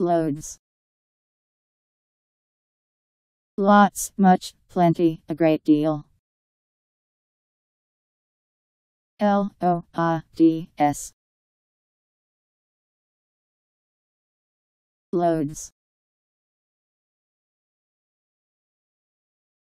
loads. Lots, much, plenty, a great deal. L O A D S Loads